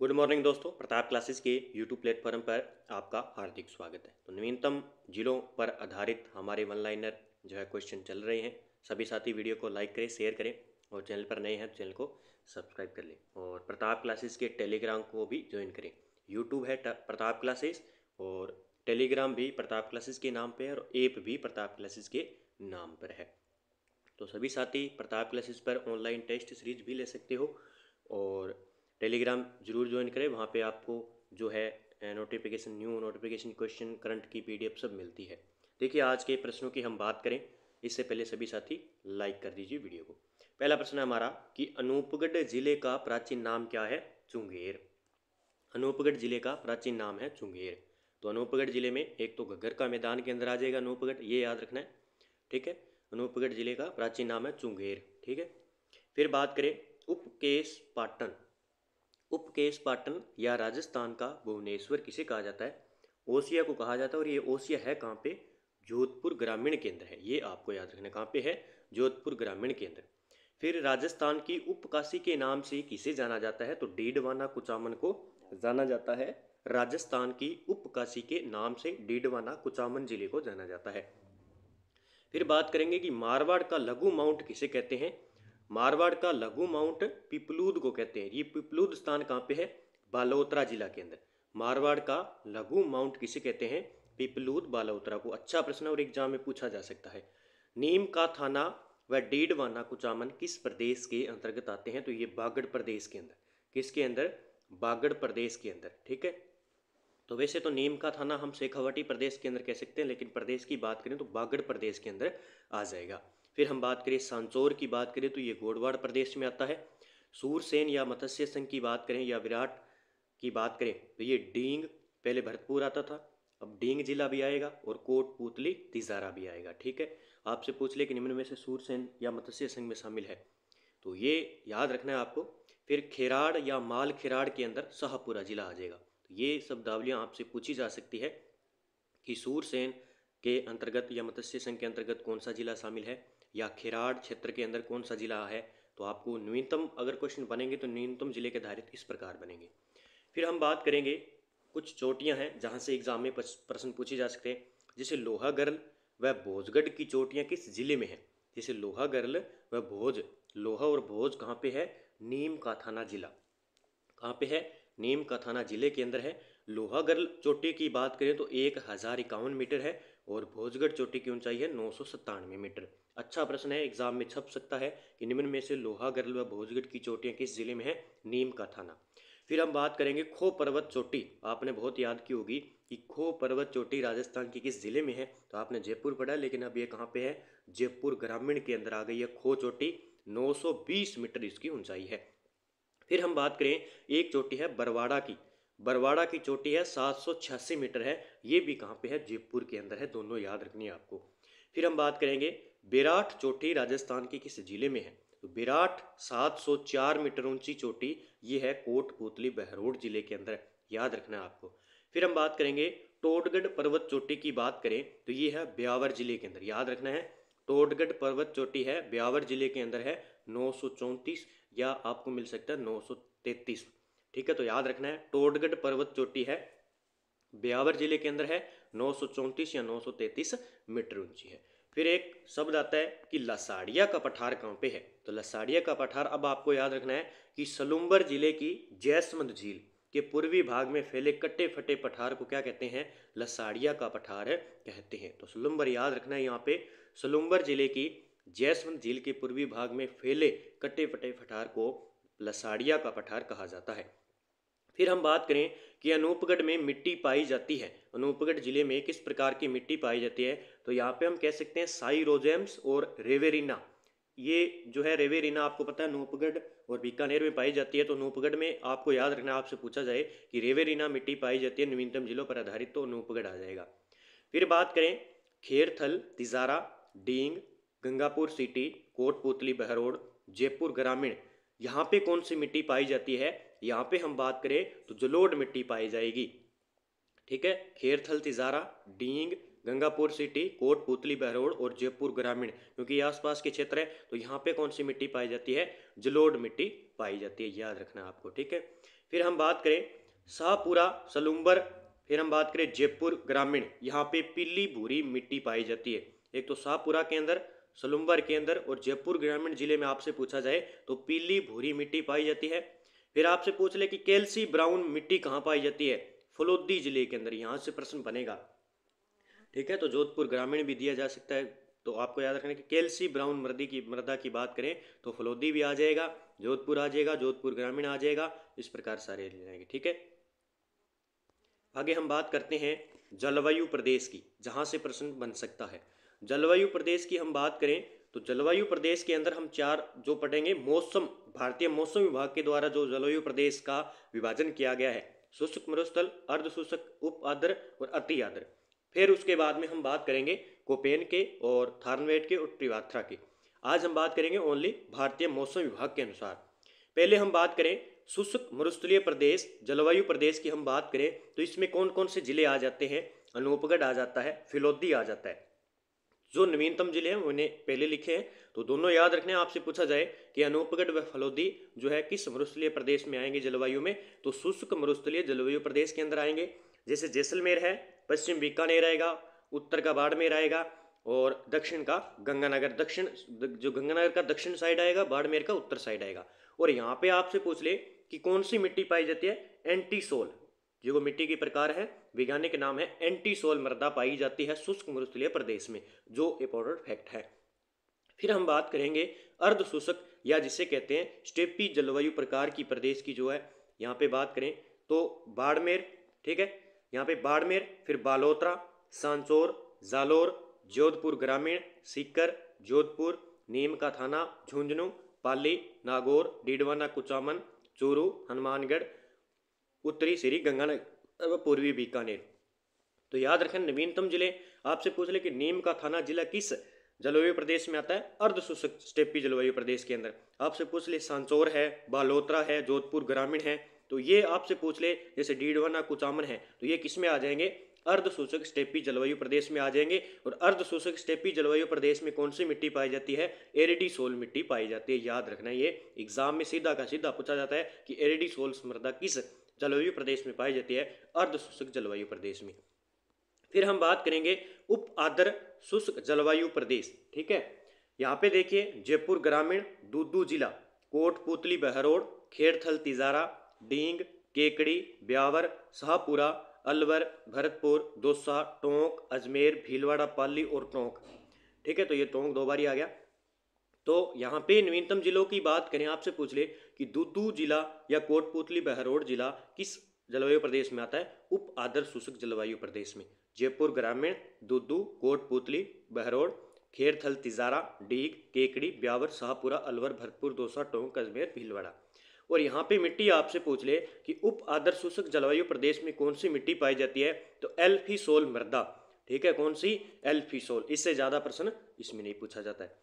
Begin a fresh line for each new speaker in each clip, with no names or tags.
good morning दोस्तों Pratap classes के YouTube platform पर आपका हार्दिक स्वागत है तो नवीनतम जिलों पर आधारित हमारे वन लाइनर जो है क्वेश्चन चल रहे हैं सभी साथी वीडियो को लाइक करें शेयर करें और चैनल पर नए हैं तो चैनल को सब्सक्राइब कर लें और प्रताप क्लासेस के टेलीग्राम को भी ज्वाइन करें यूट्यूब है प्रताप क्लासेस और टेलीग्राम भी प्रताप क्लासेस के नाम पर है और ऐप भी प्रताप क्लासेस के नाम पर है तो सभी साथी प्रताप क्लासेस पर ऑनलाइन टेस्ट सीरीज भी ले सकते हो और टेलीग्राम जरूर ज्वाइन करें वहाँ पे आपको जो है notification new notification question current की पीडीएफ सब मिलती है देखिए आज के प्रश्नों की हम बात करें इससे पहले सभी साथी लाइक कर दीजिए वीडियो को पहला प्रश्न है हमारा कि अनूपगढ़ जिले का प्राचीन नाम क्या है चुंगेर अनूपगढ़ जिले का प्राचीन नाम है चुंगेर तो अनूपगढ़ जिले में एक तो घग्गर का मैदान के अंदर आ जाएगा अनूपगढ़ ये याद रखना है ठीक है अनूपगढ़ जिले का प्राचीन नाम है चुंगेर ठीक है फिर बात करें उपकेश पाटन उपकेश पाटन या राजस्थान का भुवनेश्वर किसे कहा जाता है ओसिया को कहा जाता है और ये ओसिया है कहाँ पे जोधपुर ग्रामीण केंद्र है ये आपको याद रखना कहाँ पे है जोधपुर ग्रामीण केंद्र फिर राजस्थान की उपकाशी के नाम से किसे जाना जाता है तो डीडवाना कुचामन को जाना जाता है राजस्थान की उपकाशी के नाम से डीडवाना कुचामन जिले को जाना जाता है फिर बात करेंगे कि मारवाड़ का लघु माउंट किसे कहते हैं मारवाड़ का लघु माउंट पिपलूद को कहते हैं ये पिपलूद स्थान कहाँ पे है बालोतरा जिला के अंदर मारवाड़ का लघु माउंट किसे कहते हैं पिपलूद बालोत्रा को अच्छा प्रश्न और एग्जाम में पूछा जा सकता है नीम का थाना व डीडवाना कुचामन किस प्रदेश के अंतर्गत आते हैं तो ये बागड़ प्रदेश के अंदर किसके अंदर बागड़ प्रदेश के अंदर ठीक है तो वैसे तो नीम का थाना हम शेखावटी प्रदेश के अंदर कह सकते हैं लेकिन प्रदेश की बात करें तो बागड़ प्रदेश के अंदर आ जाएगा फिर हम बात करें सांचौर की बात करें तो ये गोडवाड़ प्रदेश में आता है सूरसेन या मत्स्य संघ की बात करें या विराट की बात करें तो ये डींग पहले भरतपुर आता था अब डींग जिला भी आएगा और पुतली तिजारा भी आएगा ठीक है आपसे पूछ ले कि निम्न में से सूरसेन या मत्स्य संघ में शामिल है तो ये याद रखना है आपको फिर खेराड़ या माल खेराड़ के अंदर शाहपुरा जिला आ जाएगा तो ये शब्दावलियाँ आपसे पूछी जा सकती है कि सूरसेन के अंतर्गत या मत्स्य संघ के अंतर्गत कौन सा जिला शामिल है या खिराड़ क्षेत्र के अंदर कौन सा जिला है तो आपको न्यूनतम अगर क्वेश्चन बनेंगे तो न्यूनतम जिले के आधारित इस प्रकार बनेंगे फिर हम बात करेंगे कुछ चोटियां हैं जहां से एग्जाम में प्रश्न पूछे जा सकते हैं जैसे लोहागर्ल व भोजगढ़ की चोटियाँ किस जिले में है जैसे लोहागर्ल व भोज लोहा और भोज कहाँ पे है नीम का थाना जिला कहाँ पे है नीम का थाना जिले के अंदर है गर्ल चोटी की बात करें तो एक हज़ार इक्यावन मीटर है और भोजगढ़ चोटी की ऊंचाई है नौ मीटर अच्छा प्रश्न है एग्जाम में छप सकता है कि निम्न में से गर्ल व भोजगढ़ की चोटियाँ किस जिले में है नीम का थाना फिर हम बात करेंगे खो पर्वत चोटी आपने बहुत याद की होगी कि खो पर्वत चोटी राजस्थान की किस ज़िले में है तो आपने जयपुर पढ़ा लेकिन अब ये कहाँ पे है जयपुर ग्रामीण के अंदर आ गई है खो चोटी 920 मीटर इसकी ऊंचाई है फिर हम बात करें एक चोटी है बरवाड़ा की बरवाड़ा की चोटी है छियासी मीटर है ये भी कहाँ पे है जयपुर के अंदर है दोनों याद रखनी है आपको फिर हम बात करेंगे बेराठ चोटी राजस्थान के किस जिले में है तो बेराठ 704 मीटर ऊंची चोटी ये है कोटपुतली बहरोड जिले के अंदर याद रखना है आपको फिर हम बात करेंगे टोडगढ़ पर्वत चोटी की बात करें तो ये है ब्यावर जिले के अंदर याद रखना है टोडगढ़ पर्वत चोटी है ब्यावर जिले के अंदर है नौ या आपको मिल सकता है नौ ठीक है तो याद रखना है टोडगढ़ पर्वत चोटी है ब्यावर जिले के अंदर है नौ या तैतीस मीटर ऊंची है फिर एक शब्द आता है कि लसाड़िया का पठार कहाँ पे है तो लसाड़िया का पठार अब आपको याद रखना है कि सलुम्बर जिले की जैसमंद झील के पूर्वी भाग में फैले कट्टे फटे पठार को क्या कहते हैं लसाड़िया का पठार है, कहते हैं तो सलुम्बर याद रखना है यहाँ पे सलुम्बर जिले की जैसमंद झील के पूर्वी भाग में फैले कट्टे फटे पठार को लसाड़िया का पठार कहा जाता है फिर हम बात करें कि अनूपगढ़ में मिट्टी पाई जाती है अनूपगढ़ जिले में किस प्रकार की मिट्टी पाई जाती है तो यहाँ पे हम कह सकते हैं साई रोजेम्स और रेवेरिना ये जो है रेवेरिना आपको पता है अनूपगढ़ और बीकानेर में पाई जाती है तो अनूपगढ़ में आपको याद रखना आपसे पूछा जाए कि रेवेरिना मिट्टी पाई जाती है नवीनतम जिलों पर आधारित तो अनूपगढ़ आ जाएगा फिर बात करें खेरथल तिजारा डींग गंगापुर सिटी कोटपुतली बहरोड जयपुर ग्रामीण यहाँ पे कौन सी मिट्टी पाई जाती है यहाँ पे हम बात करें तो जलोड मिट्टी पाई जाएगी ठीक है खेरथल तिजारा डींग गंगापुर सिटी कोट पुतली बहरोड़ और जयपुर ग्रामीण क्योंकि ये आसपास के क्षेत्र है तो यहाँ पे कौन सी मिट्टी पाई जाती है जलोड मिट्टी पाई जाती है याद रखना आपको ठीक है फिर हम बात करें शाहपुरा सलूम्बर फिर हम बात करें जयपुर ग्रामीण यहाँ पे पीली भूरी मिट्टी पाई जाती है एक तो शाहपुरा के अंदर सलूम्बर के अंदर और जयपुर ग्रामीण जिले में आपसे पूछा जाए तो पीली भूरी मिट्टी पाई जाती है फिर आपसे पूछ ले कि कैल्सी ब्राउन मिट्टी कहाँ पाई जाती है फलोदी जिले के अंदर यहाँ से प्रश्न बनेगा ठीक है तो जोधपुर ग्रामीण भी दिया जा सकता है तो आपको याद रखना कि कैल्सी ब्राउन मृदी की मृदा की बात करें तो फलोदी भी आ जाएगा जोधपुर आ जाएगा जोधपुर ग्रामीण आ जाएगा इस प्रकार सारे जाएंगे ठीक है आगे हम बात करते हैं जलवायु प्रदेश की जहाँ से प्रश्न बन सकता है जलवायु प्रदेश की हम बात करें तो जलवायु प्रदेश के अंदर हम चार जो पढ़ेंगे मौसम भारतीय मौसम विभाग के द्वारा जो जलवायु प्रदेश का विभाजन किया गया है शुष्क मरुस्थल अर्ध शुष्क उप आद्र और अति आद्र फिर उसके बाद में हम बात करेंगे कोपेन के और थारनवेट के और त्रिवाथ्रा के आज हम बात करेंगे ओनली भारतीय मौसम विभाग के अनुसार पहले हम बात करें शुष्क मरुस्थलीय प्रदेश जलवायु प्रदेश की हम बात करें तो इसमें कौन कौन से जिले आ जाते हैं अनूपगढ़ आ जाता है फिलौदी आ जाता है जो नवीनतम जिले हैं उन्हें पहले लिखे हैं तो दोनों याद रखने आपसे पूछा जाए कि अनूपगढ़ व फलोदी जो है किस मरुस्थलीय प्रदेश में आएंगे जलवायु में तो शुष्क मरुस्थलीय जलवायु प्रदेश के अंदर आएंगे जैसे जैसलमेर है पश्चिम बीकानेर आएगा उत्तर का बाड़मेर आएगा और दक्षिण का गंगानगर दक्षिण जो गंगानगर का दक्षिण साइड आएगा बाड़मेर का उत्तर साइड आएगा और यहाँ पे आपसे पूछ ले कि कौन सी मिट्टी पाई जाती है एंटी सोल जो वो मिट्टी की प्रकार है वैज्ञानिक नाम है एंटी सोल मृदा पाई जाती है शुष्क मरुस्थलीय प्रदेश में जो इंपॉर्टेंट फैक्ट है फिर हम बात करेंगे अर्ध शुष्क या जिसे कहते हैं स्टेपी जलवायु प्रकार की प्रदेश की जो है यहाँ पे बात करें तो बाड़मेर ठीक है यहाँ पे बाड़मेर फिर बालोत्रा सांचौर जालोर जोधपुर ग्रामीण सीकर जोधपुर नीम का थाना झुंझुनू पाली नागौर डीडवाना कुचामन चूरू हनुमानगढ़ उत्तरी श्री गंगानगर पूर्वी बीकानेर तो याद रखें नवीनतम जिले आपसे पूछ ले कि नीम का थाना जिला किस जलवायु प्रदेश में आता है अर्धशुष्क स्टेपी जलवायु प्रदेश के अंदर आपसे पूछ ले सांचौर है बालोतरा है जोधपुर ग्रामीण है तो ये आपसे पूछ ले जैसे डीडवाना कुचामन है तो ये किस में आ जाएंगे अर्ध स्टेपी जलवायु प्रदेश में आ जाएंगे और अर्ध स्टेपी जलवायु प्रदेश में कौन सी मिट्टी पाई जाती है एरिडी सोल मिट्टी पाई जाती है याद रखना ये एग्जाम में सीधा का सीधा पूछा जाता है कि एरिडी सोल मृदा किस जलवायु प्रदेश में पाई जाती है अर्ध शुष्क जलवायु प्रदेश में फिर हम बात करेंगे उप आदर शुष्क जलवायु प्रदेश ठीक है यहाँ पे देखिए जयपुर ग्रामीण दूदू जिला कोटपुतली बहरोड खेड़थल तिजारा डींग केकड़ी ब्यावर शाहपुरा अलवर भरतपुर दोसा टोंक अजमेर भीलवाड़ा पाली और टोंक ठीक है तो ये टोंक दो बारी आ गया तो यहाँ पे नवीनतम जिलों की बात करें आपसे पूछ ले कि दुदू जिला या कोटपुतली बहरोड जिला किस जलवायु प्रदेश में आता है उप आदर शुष्क जलवायु प्रदेश में जयपुर ग्रामीण दुदू कोटपुतली बहरोड खेरथल तिजारा डीग केकड़ी ब्यावर शाहपुरा अलवर भरतपुर दौसा टोंक अजमेर भीलवाड़ा और यहाँ पे मिट्टी आपसे पूछ ले कि उप आदर सूचक जलवायु प्रदेश में कौन सी मिट्टी पाई जाती है तो एल्फीसोल मृदा ठीक है कौन सी एल्फीसोल इससे ज़्यादा प्रश्न इसमें नहीं पूछा जाता है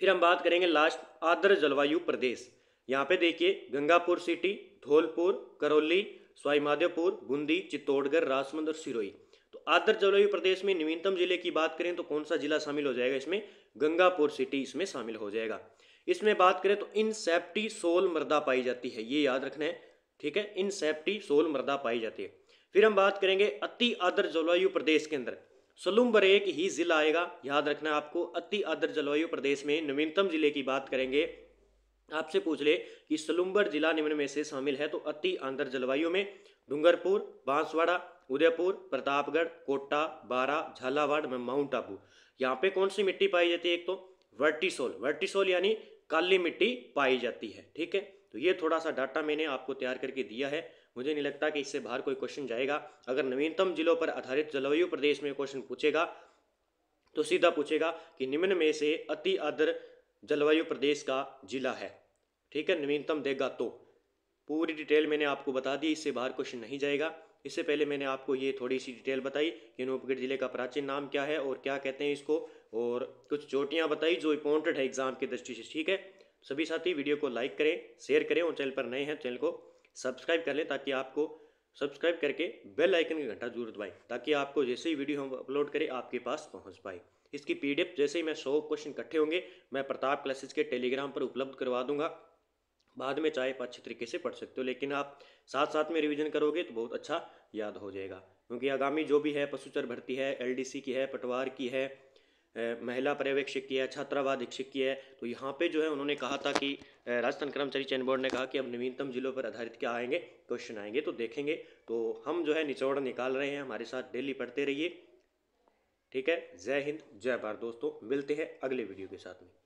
फिर हम बात करेंगे लास्ट आदर जलवायु प्रदेश यहाँ पे देखिए गंगापुर सिटी धौलपुर करौली स्वाईमाधेपुर बूंदी चित्तौड़गढ़ राजमंद और सिरोही तो आदर जलवायु प्रदेश में नवीनतम जिले की बात करें तो कौन सा जिला शामिल हो जाएगा इसमें गंगापुर सिटी इसमें शामिल हो जाएगा इसमें बात करें तो इनसेप्टी सोल मृदा पाई जाती है ये याद रखना है ठीक है इनसेप्टी सोल मृदा पाई जाती है फिर हम बात करेंगे अति आदर जलवायु प्रदेश के अंदर सलूम्बर एक ही जिला आएगा याद रखना है आपको अति आदर जलवायु प्रदेश में नवीनतम जिले की बात करेंगे आपसे पूछ ले कि सलुम्बर जिला निम्न में से शामिल है तो अति आंध्र जलवायु में डूंगरपुर बांसवाड़ा उदयपुर प्रतापगढ़ कोटा बारा झालावाड़ में माउंट आबू यहाँ पे कौन सी मिट्टी पाई जाती है एक तो वर्टिसोल वर्टिसोल यानी काली मिट्टी पाई जाती है ठीक है तो ये थोड़ा सा डाटा मैंने आपको तैयार करके दिया है मुझे नहीं लगता कि इससे बाहर कोई क्वेश्चन जाएगा अगर नवीनतम जिलों पर आधारित जलवायु प्रदेश में क्वेश्चन पूछेगा तो सीधा पूछेगा कि निम्न में से अति आदर जलवायु प्रदेश का जिला है ठीक है नवीनतम देगा तो पूरी डिटेल मैंने आपको बता दी इससे बाहर क्वेश्चन नहीं जाएगा इससे पहले मैंने आपको ये थोड़ी सी डिटेल बताई कि नूपगढ़ ज़िले का प्राचीन नाम क्या है और क्या कहते हैं इसको और कुछ चोटियाँ बताई जो इंपॉर्टेंट है एग्जाम की दृष्टि से ठीक है सभी साथी वीडियो को लाइक करें शेयर करें और चैनल पर नए हैं तो चैनल को सब्सक्राइब कर लें ताकि आपको सब्सक्राइब करके बेल आइकन का घंटा जरूर दबाएं ताकि आपको जैसे ही वीडियो हम अपलोड करें आपके पास पहुंच पाए इसकी पीडीएफ जैसे ही मैं सौ क्वेश्चन इकट्ठे होंगे मैं प्रताप क्लासेस के टेलीग्राम पर उपलब्ध करवा दूंगा बाद में चाहे आप अच्छे तरीके से पढ़ सकते हो लेकिन आप साथ साथ में रिविज़न करोगे तो बहुत अच्छा याद हो जाएगा क्योंकि आगामी जो भी है पशुचर भर्ती है एल की है पटवार की है महिला पर्यवेक्षक की है छात्रावाद शिक्षक की है तो यहाँ पे जो है उन्होंने कहा था कि राजस्थान कर्मचारी चयन बोर्ड ने कहा कि अब नवीनतम जिलों पर आधारित क्या आएंगे क्वेश्चन आएंगे तो देखेंगे तो हम जो है निचोड़ निकाल रहे हैं हमारे साथ डेली पढ़ते रहिए ठीक है जय हिंद जय भारत दोस्तों मिलते हैं अगले वीडियो के साथ में